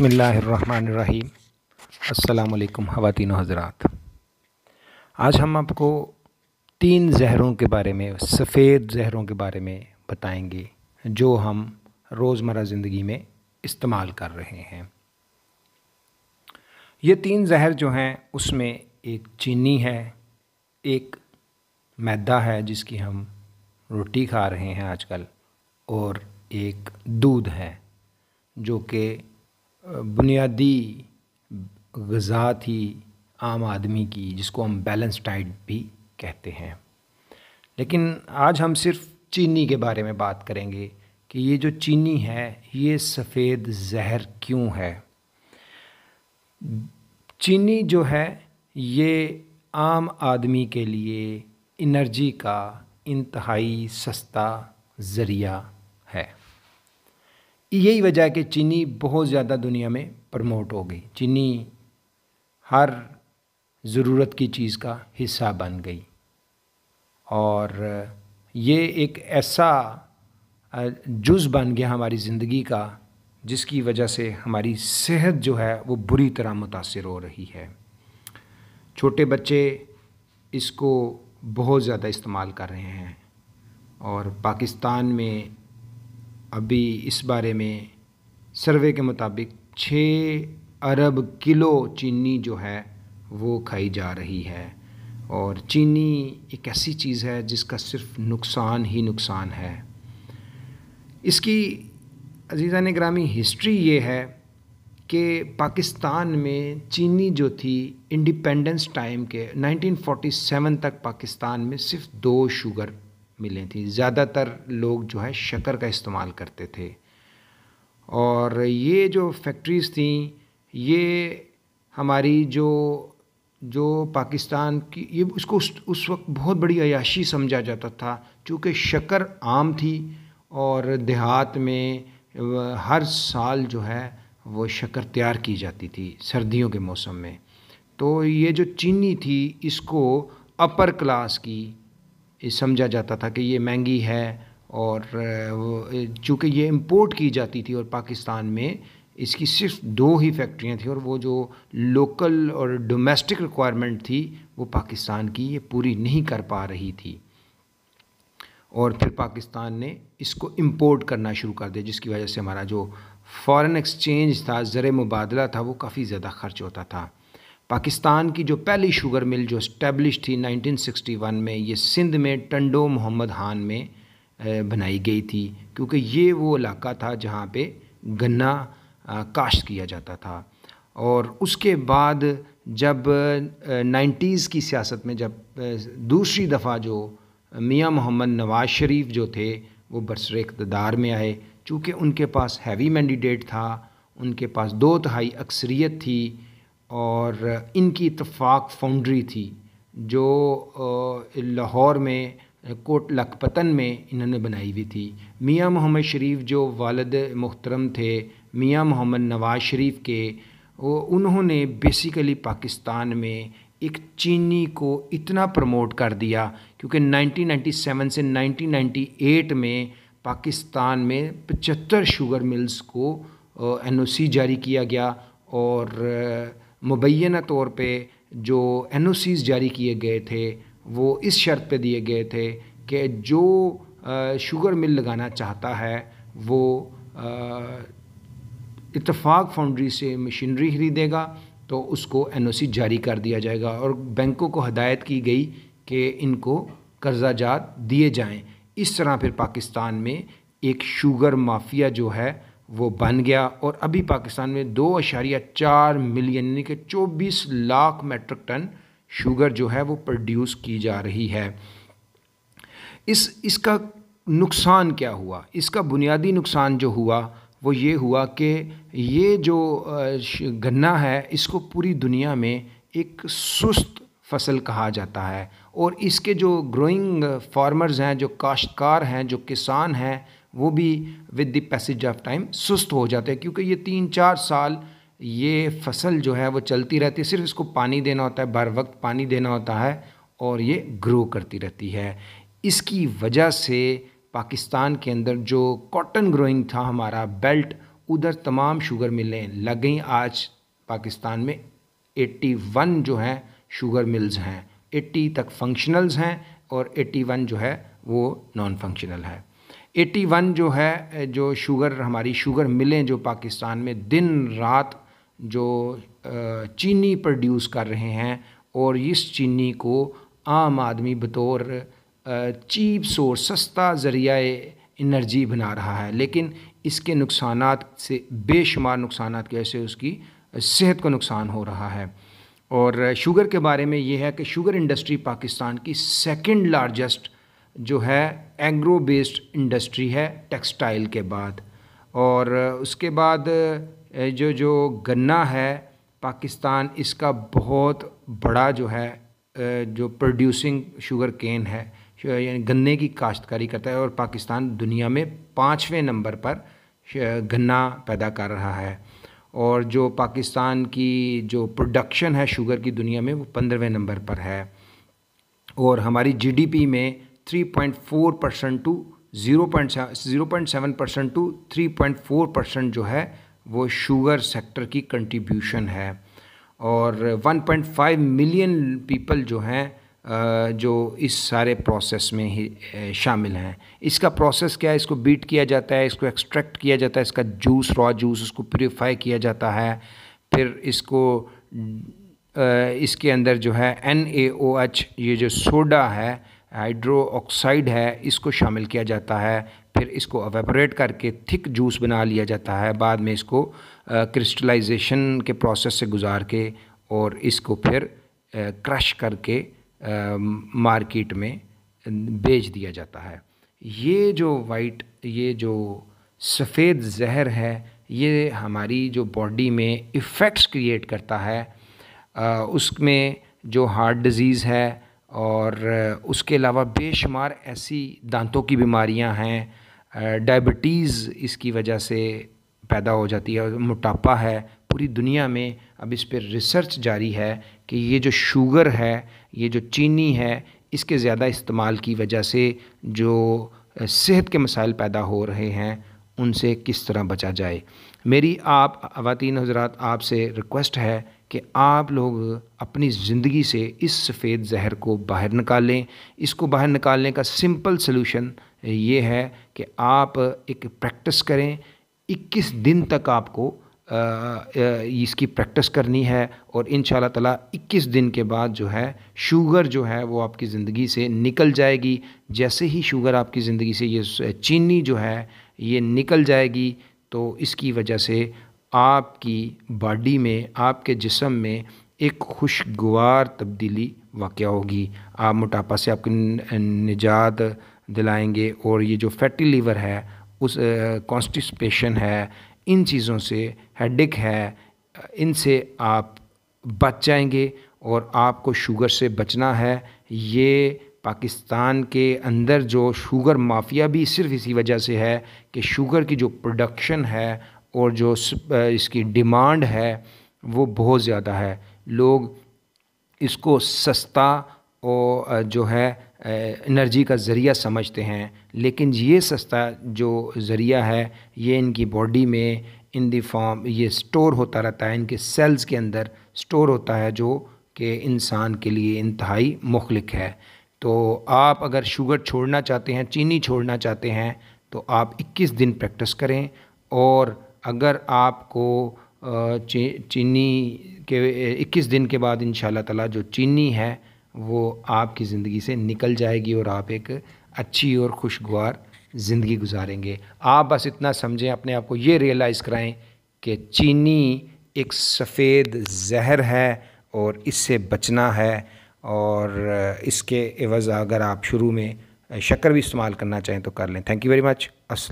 बसमिलीम अल्लाम ख़वान हज़रात आज हम आपको तीन जहरों के बारे में सफ़ेद जहरों के बारे में बताएंगे जो हम रोज़मर ज़िंदगी में इस्तेमाल कर रहे हैं ये तीन जहर जो हैं उसमें एक चीनी है एक मैदा है जिसकी हम रोटी खा रहे हैं आजकल और एक दूध है जो कि बुनियादी गज़ा थी आम आदमी की जिसको हम बैलेंस डाइट भी कहते हैं लेकिन आज हम सिर्फ चीनी के बारे में बात करेंगे कि ये जो चीनी है ये सफ़ेद जहर क्यों है चीनी जो है ये आम आदमी के लिए एनर्जी का इंतहाई सस्ता ज़रिया है यही वजह है कि चीनी बहुत ज़्यादा दुनिया में प्रमोट हो गई चीनी हर ज़रूरत की चीज़ का हिस्सा बन गई और ये एक ऐसा जुज बन गया हमारी ज़िंदगी का जिसकी वजह से हमारी सेहत जो है वो बुरी तरह मुतासर हो रही है छोटे बच्चे इसको बहुत ज़्यादा इस्तेमाल कर रहे हैं और पाकिस्तान में अभी इस बारे में सर्वे के मुताबिक छः अरब किलो चीनी जो है वो खाई जा रही है और चीनी एक ऐसी चीज़ है जिसका सिर्फ नुकसान ही नुकसान है इसकी अजीज़ा ने ग्रामी हिस्ट्री ये है कि पाकिस्तान में चीनी जो थी इंडिपेंडेंस टाइम के 1947 तक पाकिस्तान में सिर्फ दो शुगर मिले थी ज़्यादातर लोग जो है शक्कर का इस्तेमाल करते थे और ये जो फैक्ट्रीज़ थी ये हमारी जो जो पाकिस्तान की ये उसको उस वक्त बहुत बड़ी अयाशी समझा जाता था चूँकि शक्कर आम थी और देहात में हर साल जो है वो शक्कर तैयार की जाती थी सर्दियों के मौसम में तो ये जो चीनी थी इसको अपर क्लास की समझा जाता था कि ये महंगी है और चूँकि ये इम्पोर्ट की जाती थी और पाकिस्तान में इसकी सिर्फ दो ही फैक्ट्रियाँ थी और वो जो लोकल और डोमेस्टिक रिक्वायरमेंट थी वो पाकिस्तान की ये पूरी नहीं कर पा रही थी और फिर पाकिस्तान ने इसको इम्पोर्ट करना शुरू कर दिया जिसकी वजह से हमारा जो फॉरेन एक्सचेंज था ज़र मुबादला था वो काफ़ी ज़्यादा खर्च होता था पाकिस्तान की जो पहली शुगर मिल जो इस्टेब्लिश थी 1961 में ये सिंध में टंडो मोहम्मद हान में बनाई गई थी क्योंकि ये वो इलाका था जहाँ पे गन्ना काश्त किया जाता था और उसके बाद जब नाइन्टीज़ की सियासत में जब दूसरी दफ़ा जो मियाँ मोहम्मद नवाज़ शरीफ जो थे वो बरसर इकतदार में आए चूँकि उनके पास हैवी मैंडिडेट था उनके पास दो तहाई अक्सरियत थी और इनकी इतफ़ाक़ फाउंड्री थी जो लाहौर में कोट लखपतन में इन्होंने बनाई हुई थी मियाँ मोहम्मद शरीफ जो वालद मोहतरम थे मियाँ मोहम्मद नवाज़ शरीफ के वो उन्होंने बेसिकली पाकिस्तान में एक चीनी को इतना प्रमोट कर दिया क्योंकि 1997 से 1998 में पाकिस्तान में 75 शुगर मिल्स को एनओसी जारी किया गया और मुबैना तौर पे जो एन जारी किए गए थे वो इस शर्त पे दिए गए थे कि जो शुगर मिल लगाना चाहता है वो इतफाक़ फाउंड्री से मशीनरी ख़रीदेगा तो उसको एन जारी कर दिया जाएगा और बैंकों को हदायत की गई कि इनको कर्जा जात दिए जाएं इस तरह फिर पाकिस्तान में एक शुगर माफिया जो है वो बन गया और अभी पाकिस्तान में दो अशारिया चार मिलियन यानी कि चौबीस लाख मेट्रिक टन शुगर जो है वो प्रोड्यूस की जा रही है इस इसका नुकसान क्या हुआ इसका बुनियादी नुकसान जो हुआ वो ये हुआ कि ये जो गन्ना है इसको पूरी दुनिया में एक सुस्त फसल कहा जाता है और इसके जो ग्रोइंग फार्मर्स हैं जो काश्तकार हैं जो किसान हैं वो भी with the passage of time सुस्त हो जाते हैं क्योंकि ये तीन चार साल ये फसल जो है वो चलती रहती है सिर्फ इसको पानी देना होता है बार वक्त पानी देना होता है और ये ग्रो करती रहती है इसकी वजह से पाकिस्तान के अंदर जो कॉटन ग्रोइंग था हमारा बेल्ट उधर तमाम शुगर मिलें लग गई आज पाकिस्तान में 81 जो हैं शुगर मिल्स हैं 80 तक फंक्शनल्स हैं और 81 जो है वो नॉन फंक्शनल है 81 जो है जो शुगर हमारी शुगर मिलें जो पाकिस्तान में दिन रात जो चीनी प्रोड्यूस कर रहे हैं और इस चीनी को आम आदमी बतौर चीप सोर्स सस्ता ज़रिया इनर्जी बना रहा है लेकिन इसके नुकसान से बेशुमार नुकसान की वजह से उसकी सेहत को नुकसान हो रहा है और शुगर के बारे में ये है कि शुगर इंडस्ट्री पाकिस्तान की सेकंड लार्जेस्ट जो है एग्रो बेस्ड इंडस्ट्री है टेक्सटाइल के बाद और uh, उसके बाद uh, जो जो गन्ना है पाकिस्तान इसका बहुत बड़ा जो है uh, जो प्रोड्यूसिंग शुगर केन है यानी गन्ने की काश्तकारी करता है और पाकिस्तान दुनिया में पाँचवें नंबर पर गन्ना पैदा कर रहा है और जो पाकिस्तान की जो प्रोडक्शन है शुगर की दुनिया में वो पंद्रहवें नंबर पर है और हमारी जीडीपी में 3.4 percent to zero point zero point seven percent to three point four percent जो है वो शुगर सेक्टर की कंट्रीब्यूशन है और 1.5 मिलियन पीपल जो हैं जो इस सारे प्रोसेस में ही शामिल हैं इसका प्रोसेस क्या है इसको बीट किया जाता है इसको एक्सट्रैक्ट किया जाता है इसका जूस रॉ जूस उसको प्योरीफाई किया जाता है फिर इसको इसके अंदर जो है एन ये जो सोडा है हाइड्रो ऑक्साइड है इसको शामिल किया जाता है फिर इसको अवेपोरेट करके थिक जूस बना लिया जाता है बाद में इसको क्रिस्टलाइजेशन के प्रोसेस से गुजार के और इसको फिर क्रश करके मार्केट में बेच दिया जाता है ये जो वाइट ये जो सफ़ेद जहर है ये हमारी जो बॉडी में इफ़ेक्ट्स क्रिएट करता है उसमें जो हार्ट डिज़ीज़ है और उसके अलावा बेशुमार ऐसी दांतों की बीमारियां हैं डायबिटीज़ इसकी वजह से पैदा हो जाती है मोटापा है पूरी दुनिया में अब इस पर रिसर्च जारी है कि ये जो शुगर है ये जो चीनी है इसके ज़्यादा इस्तेमाल की वजह से जो सेहत के मसाइल पैदा हो रहे हैं उनसे किस तरह बचा जाए मेरी आप अवतिन हजरात आपसे रिक्वेस्ट है कि आप लोग अपनी ज़िंदगी से इस सफ़ेद जहर को बाहर निकालें इसको बाहर निकालने का सिंपल सलूशन ये है कि आप एक प्रैक्टिस करें 21 दिन तक आपको इसकी प्रैक्टिस करनी है और इन ताला 21 दिन के बाद जो है शुगर जो है वो आपकी ज़िंदगी से निकल जाएगी जैसे ही शुगर आपकी ज़िंदगी से ये चीनी जो है ये निकल जाएगी तो इसकी वजह से आपकी बॉडी में आपके जिसम में एक खुशगवार तब्दीली वाक़ होगी आप मोटापा से आपकी निजात दिलाएंगे और ये जो फैटी लीवर है उस कॉन्स्टिपेशन है इन चीज़ों से हेडिक है इनसे आप बच जाएंगे और आपको शुगर से बचना है ये पाकिस्तान के अंदर जो शुगर माफिया भी सिर्फ इसी वजह से है कि शुगर की जो प्रोडक्शन है और जो इसकी डिमांड है वो बहुत ज़्यादा है लोग इसको सस्ता और जो है एनर्जी का ज़रिया समझते हैं लेकिन ये सस्ता जो ज़रिया है ये इनकी बॉडी में इन दी फॉर्म ये स्टोर होता रहता है इनके सेल्स के अंदर स्टोर होता है जो कि इंसान के लिए इंतहाई मुखलिक है तो आप अगर शुगर छोड़ना चाहते हैं चीनी छोड़ना चाहते हैं तो आप 21 दिन प्रैक्टिस करें और अगर आपको चीनी के 21 दिन के बाद इन ताला जो चीनी है वो आपकी ज़िंदगी से निकल जाएगी और आप एक अच्छी और खुशगवार ज़िंदगी गुजारेंगे आप बस इतना समझें अपने आप को ये रियलाइज़ कराएं कि चीनी एक सफ़ेद जहर है और इससे बचना है और इसके एवज़ अगर आप शुरू में शक्कर भी इस्तेमाल करना चाहें तो कर लें थैंक यू वेरी मच अस्सलाम